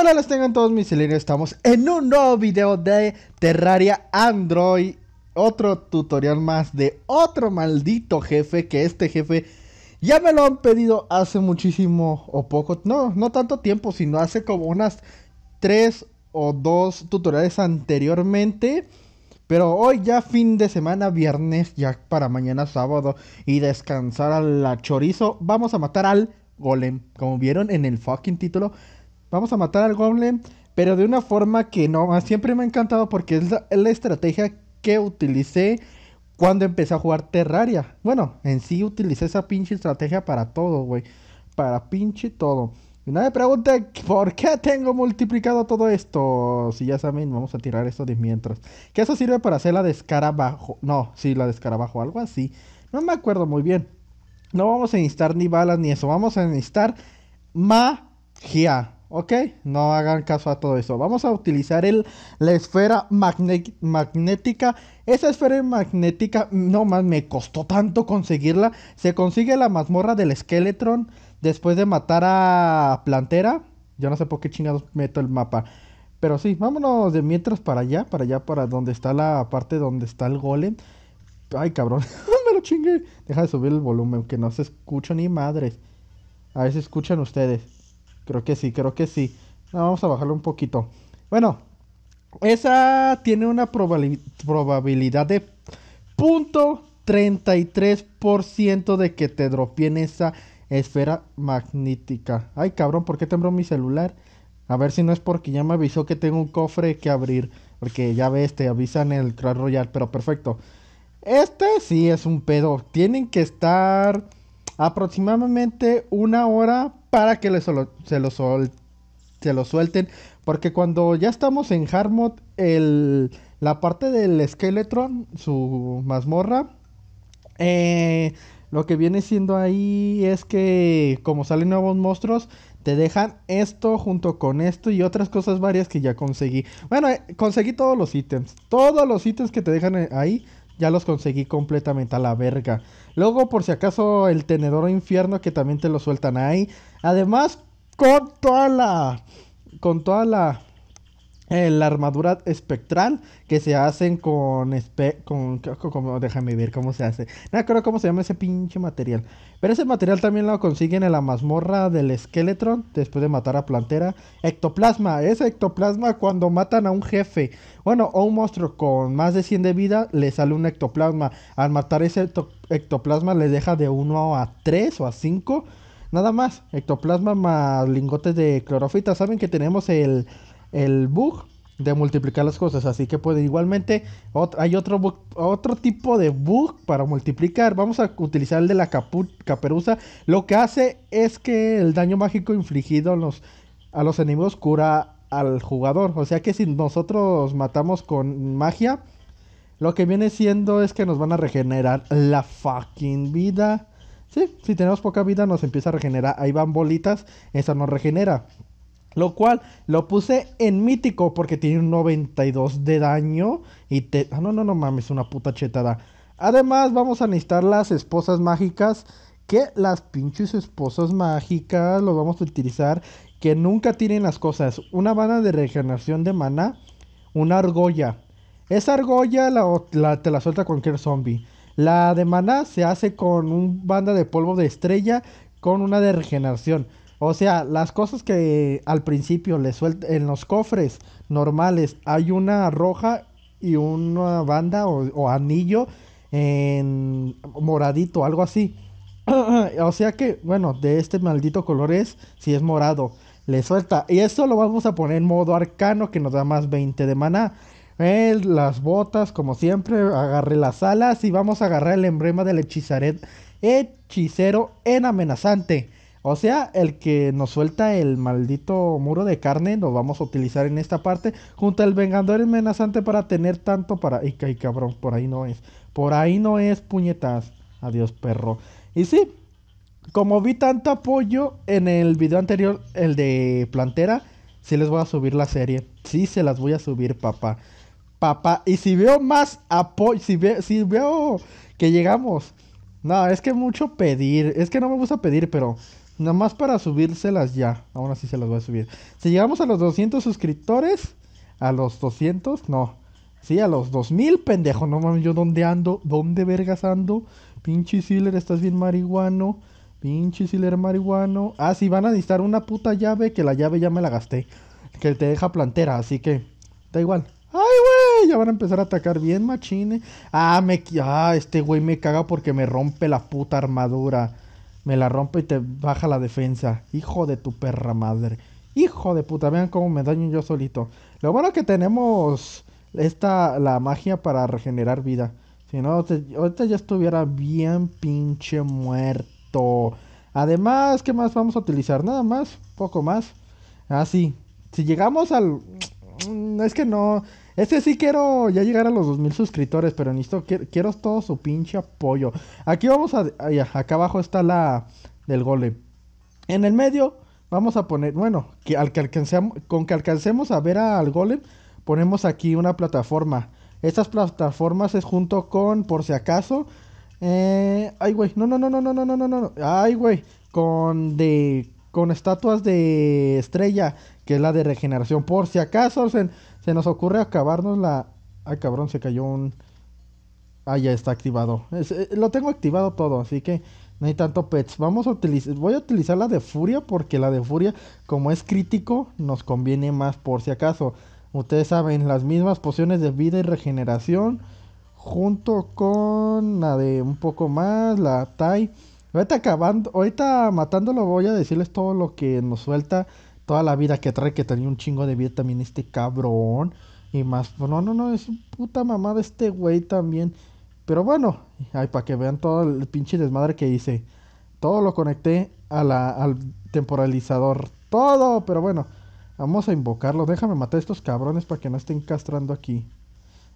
Hola, las tengan todos mis cilindros. Estamos en un nuevo video de Terraria Android. Otro tutorial más de otro maldito jefe. Que este jefe ya me lo han pedido hace muchísimo o poco. No, no tanto tiempo, sino hace como unas 3 o 2 tutoriales anteriormente. Pero hoy ya fin de semana, viernes, ya para mañana sábado y descansar a la chorizo, vamos a matar al golem. Como vieron en el fucking título, vamos a matar al Goblin, pero de una forma que no, siempre me ha encantado porque es la, estrategia que utilicé cuando empecé a jugar Terraria. Bueno, en sí utilicé esa pinche estrategia para todo, güey. Para pinche todo. Y nadie pregunta por qué tengo multiplicado todo esto. Si ya saben, vamos a tirar esto de mientras. Que eso sirve para hacer la de No, sí, la de escarabajo, algo así. No me acuerdo muy bien. No vamos a instar ni balas ni eso. Vamos a necesitar magia. Ok, no hagan caso a todo eso. Vamos a utilizar el, la esfera magnética. Esa esfera magnética, no más, me costó tanto conseguirla. Se consigue la mazmorra del Skeletron después de matar a Plantera. Yo no sé por qué chingados meto el mapa. Pero sí, vámonos de mientras para allá, para allá, para donde está la parte donde está el golem. Ay, cabrón, me lo chingué. Deja de subir el volumen, que no se escucha ni madres. A ver si escuchan ustedes. Creo que sí, creo que sí. vamos a bajarlo un poquito. Bueno, esa tiene una probabilidad de 33% de que te en esa esfera magnética. Ay, cabrón, ¿por qué tembló mi celular? A ver si no es porque ya me avisó que tengo un cofre que abrir. Porque ya ves, te avisan el Clash Royale, pero perfecto. Este sí es un pedo. Tienen que estar aproximadamente una hora para que se, lo se lo suelten. Porque cuando ya estamos en Hardmode, el, la parte del Skeletron, su mazmorra, eh, lo que viene siendo ahí es que como salen nuevos monstruos, te dejan esto junto con esto y otras cosas varias que ya conseguí. Bueno, eh, conseguí todos los ítems. Todos los ítems que te dejan eh, ahí ya los conseguí completamente a la verga. Luego, por si acaso, el tenedor infierno que también te lo sueltan ahí. Además, con toda la. Con toda la eh, la armadura espectral que se hacen con, con, déjame ver cómo se hace. No creo cómo se llama ese pinche material. Pero ese material también lo consiguen en la mazmorra del esqueletron después de matar a Plantera. Ectoplasma, ese ectoplasma cuando matan a un jefe, bueno, o un monstruo con más de 100 de vida, le sale un ectoplasma. Al matar ese ectoplasma le deja de 1 a 3 o a 5. Nada más, ectoplasma más lingotes de clorofita. Saben que tenemos el el bug de multiplicar las cosas. Así que puede igualmente hay otro, otro tipo de bug para multiplicar. Vamos a utilizar el de la caperuza. Lo que hace es que el daño mágico infligido a los, a los enemigos cura al jugador. O sea que si nosotros matamos con magia, lo que viene siendo es que nos van a regenerar la fucking vida. si tenemos poca vida nos empieza a regenerar. Ahí van bolitas, esa nos regenera. Lo cual lo puse en mítico porque tiene un 92 de daño y te... Ah, no, no, no mames, una puta chetada. Además vamos a necesitar las esposas mágicas. Que las pinches esposas mágicas lo vamos a utilizar. Que nunca tienen las cosas. Una banda de regeneración de mana. Una argolla. Esa argolla la, te la suelta cualquier zombie. La de maná se hace con un banda de polvo de estrella. Con una de regeneración. O sea, las cosas que al principio le suelta en los cofres normales hay una roja y una banda o, anillo en moradito, algo así. o sea que, bueno, de este maldito color es, si es morado, le suelta. Y esto lo vamos a poner en modo arcano que nos da más 20 de maná. Eh, las botas, como siempre, agarré las alas y vamos a agarrar el emblema del hechizaret, hechicero en amenazante. O sea, el que nos suelta el maldito muro de carne lo vamos a utilizar en esta parte junto al vengador amenazante para tener tanto para... Y, cabrón, por ahí no es. Por ahí no es, puñetas. Adiós, perro. Y sí, como vi tanto apoyo en el video anterior, el de Plantera, sí les voy a subir la serie. Sí se las voy a subir, papá. Papá, y si veo más apoyo, si, si veo que llegamos... No, es que mucho pedir, es que no me gusta pedir, pero Nada más para subírselas ya. Aún así se las voy a subir. Si llegamos a los 200 suscriptores, a los 200, no. Sí, a los 2000, pendejo. No mames, yo dónde ando, dónde vergas ando. Pinche Siler, estás bien marihuano. Pinche Siler marihuano. Ah, sí, van a necesitar una puta llave que la llave ya me la gasté. Que te deja plantera, así que da igual. ¡Ay, güey! Ya van a empezar a atacar bien, machine. Ah, me... ah este güey me caga porque me rompe la puta armadura me la rompe y te baja la defensa. Hijo de tu perra madre. Hijo de puta, vean cómo me daño yo solito. Lo bueno que tenemos esta, la magia para regenerar vida. Si no, ahorita ya estuviera bien pinche muerto. Además, ¿qué más vamos a utilizar? Nada más, poco más. Así, ah, si llegamos al Mm, es que no. Este sí quiero ya llegar a los 2000 suscriptores, pero necesito, esto quiero todo su pinche apoyo. Aquí vamos a. allá, acá abajo está la del golem. En el medio vamos a poner. Bueno, que al alcancemos, con que alcancemos a ver al golem, ponemos aquí una plataforma. Estas plataformas es junto con, por si acaso. Eh, ay, güey. No, no, no, no, no, no, no, no. Ay, güey. Con de con estatuas de estrella, que es la de regeneración. Por si acaso se, nos ocurre acabarnos la... Ay, cabrón, se cayó un... Ah, ya está activado. Eh, lo tengo activado todo, así que no hay tanto pets. Vamos a utilizar, voy a utilizar la de furia porque la de furia, como es crítico, nos conviene más por si acaso. Ustedes saben, las mismas pociones de vida y regeneración junto con la de un poco más, la Tai Ahorita acabando, ahorita matándolo voy a decirles todo lo que nos suelta, toda la vida que trae, que tenía un chingo de vida también este cabrón. Y más, pues, no, no, no, es puta mamada este güey también. Pero bueno, ay, para que vean todo el pinche desmadre que hice. Todo lo conecté al temporalizador. Todo, pero bueno. Vamos a invocarlo. Déjame matar a estos cabrones para que no estén castrando aquí.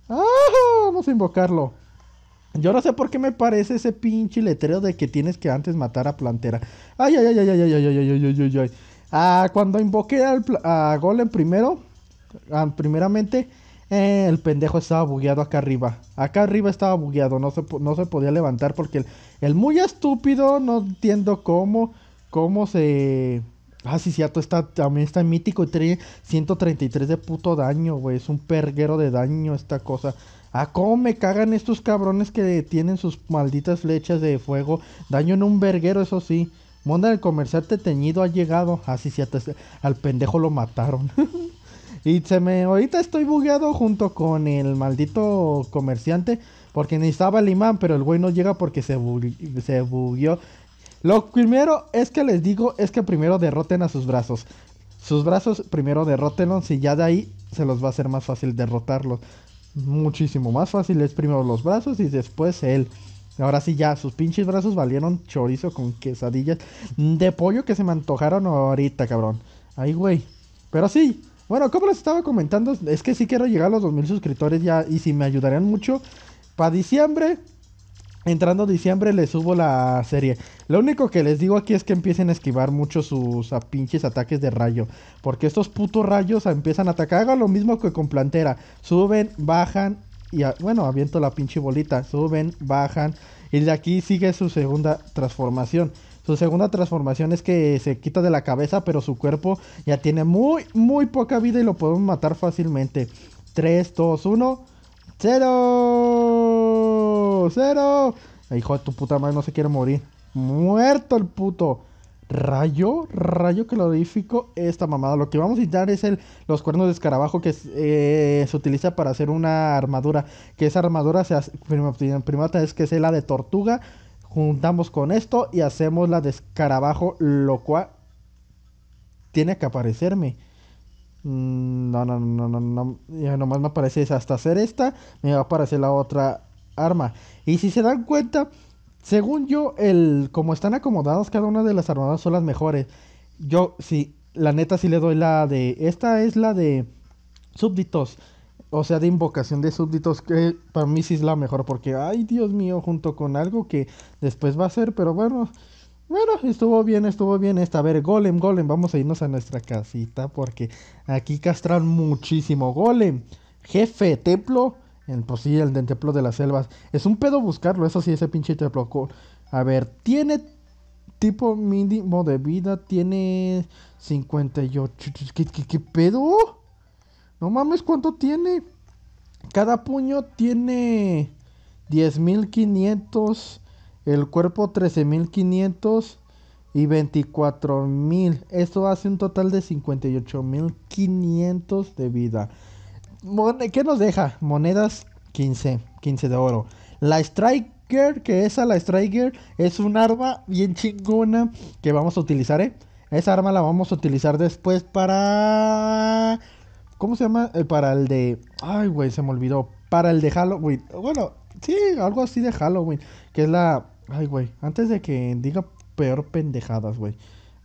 ¡Ah! Vamos a invocarlo. Yo no sé por qué me parece ese pinche letrero de que tienes que antes matar a Plantera. Ay, ay, ay, ay, ay, ay, ay, ay, ay, ay, ay, Ah, cuando invoqué al, a Golem primero, ah, primeramente, eh, el pendejo estaba bugueado acá arriba. Acá arriba estaba bugueado, no se, no se podía levantar porque el, muy estúpido, no entiendo cómo, cómo se... Ah, sí, cierto, está, también está mítico y tiene 133 de puto daño, güey. Es un perguero de daño esta cosa. ¿A ah, cómo me cagan estos cabrones que tienen sus malditas flechas de fuego. Daño en un verguero, eso sí. Monda del comerciante teñido ha llegado. Así ah, sí, sí, al pendejo lo mataron. y se me. Ahorita estoy bugueado junto con el maldito comerciante. Porque necesitaba el imán, pero el güey no llega porque se, bugueó. Lo primero es que les digo es que primero derroten a sus brazos. Sus brazos primero derrótenlos y ya de ahí se los va a hacer más fácil derrotarlos muchísimo más fácil es primero los brazos y después él. Ahora sí ya, sus pinches brazos valieron chorizo con quesadillas de pollo que se me antojaron ahorita, cabrón. Ahí, güey. Pero sí, bueno, como les estaba comentando, es que sí quiero llegar a los 2000 suscriptores ya y si me ayudarían mucho, para diciembre entrando diciembre les subo la serie. Lo único que les digo aquí es que empiecen a esquivar mucho sus pinches ataques de rayo. Porque estos putos rayos empiezan a atacar. Hagan lo mismo que con plantera. Suben, bajan y bueno, aviento la pinche bolita. Suben, bajan. Y de aquí sigue su segunda transformación. Su segunda transformación es que se quita de la cabeza, pero su cuerpo ya tiene muy, muy poca vida y lo podemos matar fácilmente. 3, 2, 1, 0 cero Hijo de tu puta madre, no se quiere morir. Muerto el puto. Rayo, rayo edifico esta mamada. Lo que vamos a necesitar es el, los cuernos de escarabajo que se utiliza para hacer una armadura. Que esa armadura se hace, primata es que es la de tortuga. Juntamos con esto y hacemos la de escarabajo, lo cual tiene que aparecerme. No, no, no, no, no. Ya nomás me aparece Hasta hacer esta, me va a aparecer la otra arma. Y si se dan cuenta, según yo, el como están acomodadas cada una de las armadas son las mejores. Yo sí, la neta si le doy la de esta es la de súbditos, o sea, de invocación de súbditos que para mí sí es la mejor porque ay, Dios mío, junto con algo que después va a ser, pero bueno, bueno, estuvo bien, estuvo bien esta. A ver, Golem, Golem, vamos a irnos a nuestra casita porque aquí castran muchísimo. Golem, jefe, templo el, pues sí, el del templo de las selvas. Es un pedo buscarlo, eso sí, ese pinche templo. A ver, tiene tipo mínimo de vida, tiene 58. ¿Qué, qué pedo? No mames, ¿cuánto tiene? Cada puño tiene 10.500, el cuerpo 13.500 y 24.000. Esto hace un total de 58.500 de vida. ¿Qué nos deja? Monedas 15, 15 de oro. La Striker, que esa, la Striker, es un arma bien chingona que vamos a utilizar, ¿eh? Esa arma la vamos a utilizar después para... ¿Cómo se llama? Eh, para el de... Ay, güey, se me olvidó. Para el de Halloween. Bueno, sí, algo así de Halloween. Que es la... Ay, güey, antes de que diga peor pendejadas, güey.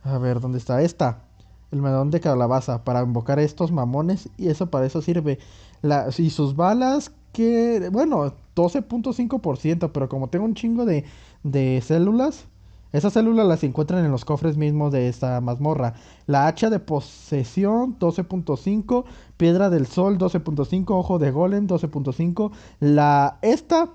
A ver, ¿dónde está? Esta el medón de calabaza para invocar a estos mamones y eso para eso sirve. La, y sus balas que, bueno, 12.5%, pero como tengo un chingo de, de células, esas células las encuentran en los cofres mismos de esta mazmorra. La hacha de posesión 12.5, piedra del sol 12.5, ojo de golem 12.5, la esta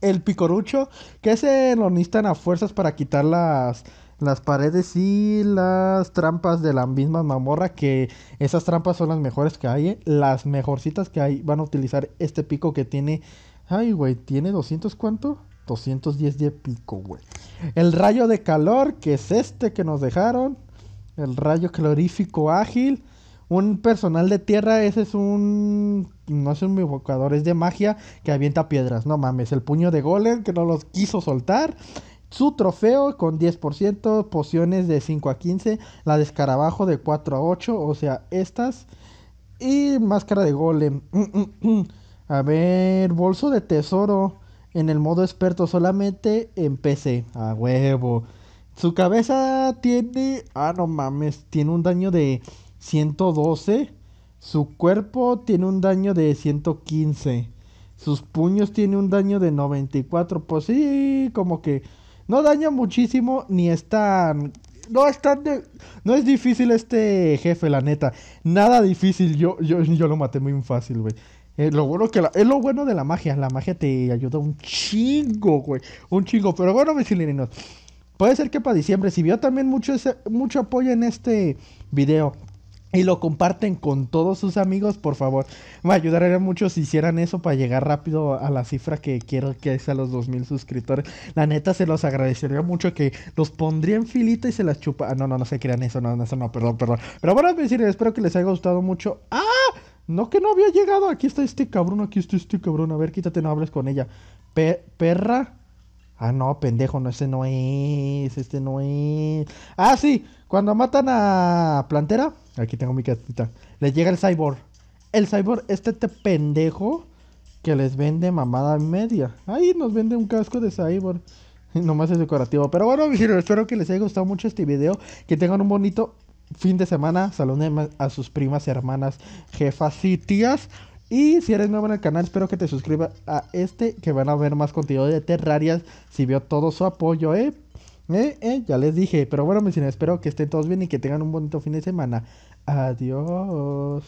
el picorucho que se lo necesitan a fuerzas para quitar las las paredes y las trampas de la misma mamorra, que esas trampas son las mejores que hay, ¿eh? las mejorcitas que hay, van a utilizar este pico que tiene, ay güey, tiene 200 cuánto? 210 de pico, güey. El rayo de calor, que es este que nos dejaron, el rayo calorífico ágil, un personal de tierra, ese es un. No es un evocador, es de magia que avienta piedras. No mames, el puño de golem que no los quiso soltar su trofeo con 10%, pociones de 5 a 15, la de escarabajo de 4 a 8, o sea, estas. Y máscara de golem. a ver, bolso de tesoro en el modo experto solamente en PC. A huevo. Su cabeza tiene... Ah, no mames, tiene un daño de 112. Su cuerpo tiene un daño de 115. Sus puños tiene un daño de 94. Pues sí, como que no daña muchísimo ni es tan... No es tan No es difícil este jefe, la neta. Nada difícil. Yo, yo, yo lo maté muy fácil, güey. Eh, lo bueno que es lo bueno de la magia. La magia te ayuda un chingo, güey. Un chingo. Pero bueno, mis chileninos. Puede ser que para diciembre, si vio también mucho, mucho apoyo en este video, y lo comparten con todos sus amigos, por favor. Me ayudaría mucho si hicieran eso para llegar rápido a la cifra que quiero que es a los 2000 suscriptores. La neta se los agradecería mucho que los pondría en filita y se las chupa. Ah, no, no, no se crean eso, no, no, no, perdón, perdón. Pero bueno, decir, espero que les haya gustado mucho. ¡Ah! No que no había llegado. Aquí está este cabrón, aquí está este cabrón. A ver, quítate, no hables con ella. perra. Ah, no, pendejo, no, este no es, este no es. Ah, sí, cuando matan a Plantera, aquí tengo mi casita, Le llega el cyborg. El cyborg, este, pendejo que les vende mamada media. Ahí nos vende un casco de cyborg. Nomás es decorativo. Pero bueno, espero que les haya gustado mucho este video. Que tengan un bonito fin de semana. Saluden a sus primas, hermanas, jefas y tías. Y si eres nuevo en el canal, espero que te suscribas a este, que van a ver más contenido de Terrarias. Si vio todo su apoyo, ¿eh? ¿eh? ¿eh? Ya les dije. Pero bueno, mis señores, espero que estén todos bien y que tengan un bonito fin de semana. Adiós.